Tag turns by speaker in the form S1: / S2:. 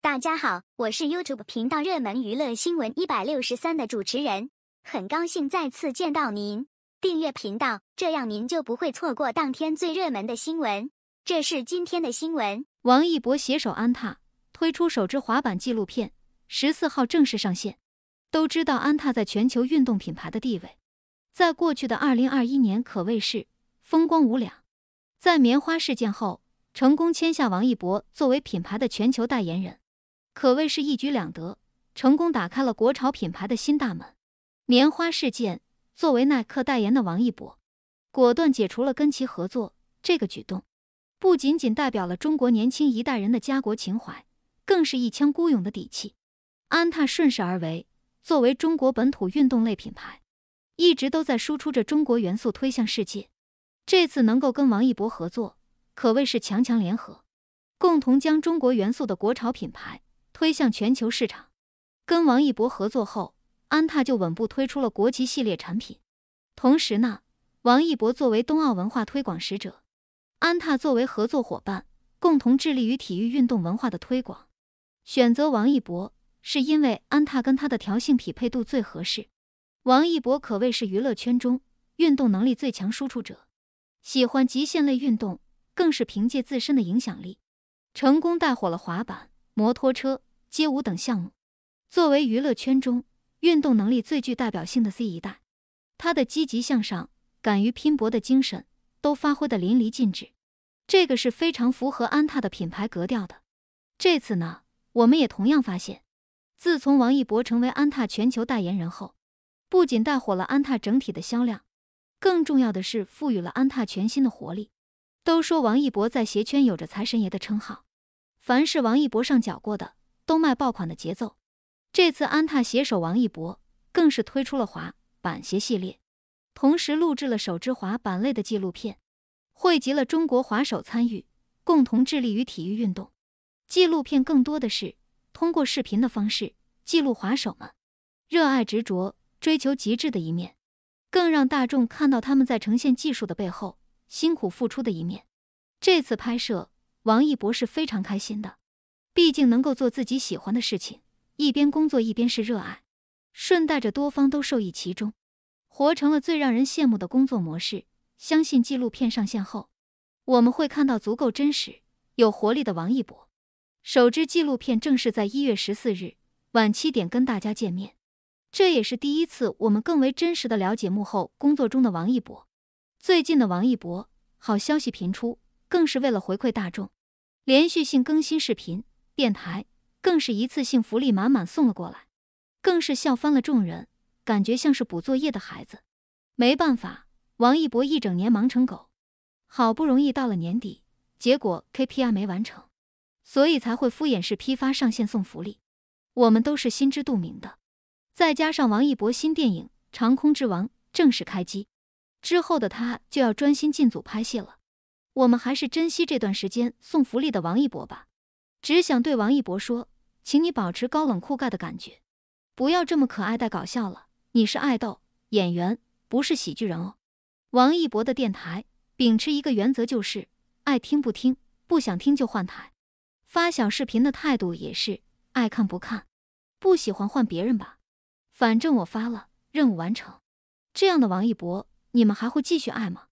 S1: 大家好，我是 YouTube 频道热门娱乐新闻一百六十三的主持人，很高兴再次见到您。订阅频道，这样您就不会错过当天最热门的新闻。这是今天的新闻：王一博携手安踏推出首支滑板纪录片，十四号正式上线。都知道安踏在全球运动品牌的地位，在过去的二零二一年可谓是风光无两。在棉花事件后，成功签下王一博作为品牌的全球代言人。可谓是一举两得，成功打开了国潮品牌的新大门。棉花事件作为耐克代言的王一博，果断解除了跟其合作，这个举动不仅仅代表了中国年轻一代人的家国情怀，更是一腔孤勇的底气。安踏顺势而为，作为中国本土运动类品牌，一直都在输出着中国元素推向世界。这次能够跟王一博合作，可谓是强强联合，共同将中国元素的国潮品牌。推向全球市场。跟王一博合作后，安踏就稳步推出了国旗系列产品。同时呢，王一博作为冬奥文化推广使者，安踏作为合作伙伴，共同致力于体育运动文化的推广。选择王一博，是因为安踏跟他的调性匹配度最合适。王一博可谓是娱乐圈中运动能力最强输出者，喜欢极限类运动，更是凭借自身的影响力，成功带火了滑板、摩托车。街舞等项目，作为娱乐圈中运动能力最具代表性的 C 一代，他的积极向上、敢于拼搏的精神都发挥的淋漓尽致。这个是非常符合安踏的品牌格调的。这次呢，我们也同样发现，自从王一博成为安踏全球代言人后，不仅带火了安踏整体的销量，更重要的是赋予了安踏全新的活力。都说王一博在鞋圈有着财神爷的称号，凡是王一博上脚过的。都卖爆款的节奏。这次安踏携手王一博，更是推出了滑板鞋系列，同时录制了首支滑板类的纪录片，汇集了中国滑手参与，共同致力于体育运动。纪录片更多的是通过视频的方式，记录滑手们热爱、执着、追求极致的一面，更让大众看到他们在呈现技术的背后，辛苦付出的一面。这次拍摄，王一博是非常开心的。毕竟能够做自己喜欢的事情，一边工作一边是热爱，顺带着多方都受益其中，活成了最让人羡慕的工作模式。相信纪录片上线后，我们会看到足够真实、有活力的王一博。首支纪录片正式在一月十四日晚七点跟大家见面，这也是第一次我们更为真实的了解幕后工作中的王一博。最近的王一博，好消息频出，更是为了回馈大众，连续性更新视频。电台更是一次性福利满满送了过来，更是笑翻了众人，感觉像是补作业的孩子。没办法，王一博一整年忙成狗，好不容易到了年底，结果 KPI 没完成，所以才会敷衍式批发上线送福利。我们都是心知肚明的。再加上王一博新电影《长空之王》正式开机，之后的他就要专心进组拍戏了。我们还是珍惜这段时间送福利的王一博吧。只想对王一博说，请你保持高冷酷盖的感觉，不要这么可爱带搞笑了。你是爱豆演员，不是喜剧人哦。王一博的电台秉持一个原则就是，爱听不听，不想听就换台。发小视频的态度也是，爱看不看，不喜欢换别人吧。反正我发了，任务完成。这样的王一博，你们还会继续爱吗？